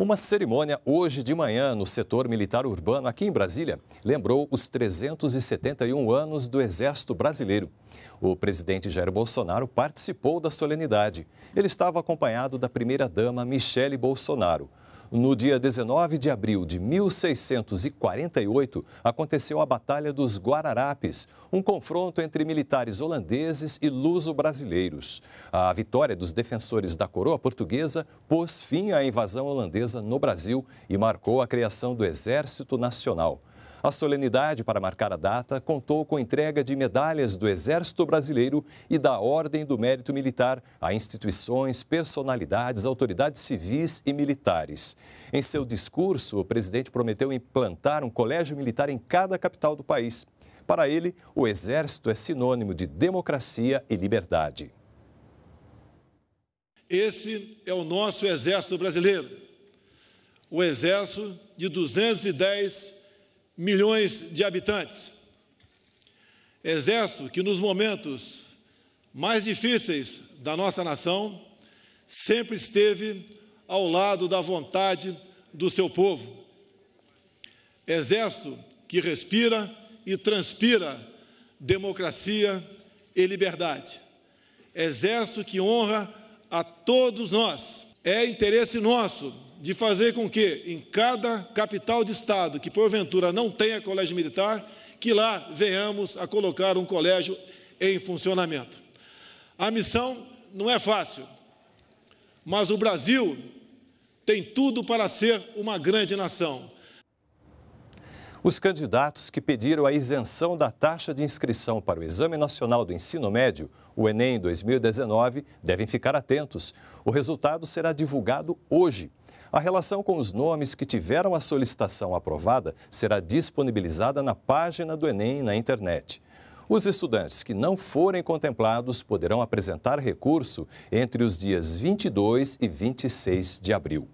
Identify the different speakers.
Speaker 1: Uma cerimônia hoje de manhã no setor militar urbano aqui em Brasília lembrou os 371 anos do Exército Brasileiro. O presidente Jair Bolsonaro participou da solenidade. Ele estava acompanhado da primeira-dama Michele Bolsonaro. No dia 19 de abril de 1648, aconteceu a Batalha dos Guararapes, um confronto entre militares holandeses e luso-brasileiros. A vitória dos defensores da coroa portuguesa pôs fim à invasão holandesa no Brasil e marcou a criação do Exército Nacional. A solenidade para marcar a data contou com entrega de medalhas do Exército Brasileiro e da Ordem do Mérito Militar a instituições, personalidades, autoridades civis e militares. Em seu discurso, o presidente prometeu implantar um colégio militar em cada capital do país. Para ele, o Exército é sinônimo de democracia e liberdade.
Speaker 2: Esse é o nosso Exército Brasileiro. O Exército de 210 milhões de habitantes. Exército que, nos momentos mais difíceis da nossa nação, sempre esteve ao lado da vontade do seu povo. Exército que respira e transpira democracia e liberdade. Exército que honra a todos nós. É interesse nosso de fazer com que em cada capital de estado que porventura não tenha colégio militar, que lá venhamos a colocar um colégio em funcionamento. A missão não é fácil, mas o Brasil tem tudo para ser uma grande nação.
Speaker 1: Os candidatos que pediram a isenção da taxa de inscrição para o Exame Nacional do Ensino Médio, o Enem 2019, devem ficar atentos. O resultado será divulgado hoje. A relação com os nomes que tiveram a solicitação aprovada será disponibilizada na página do Enem na internet. Os estudantes que não forem contemplados poderão apresentar recurso entre os dias 22 e 26 de abril.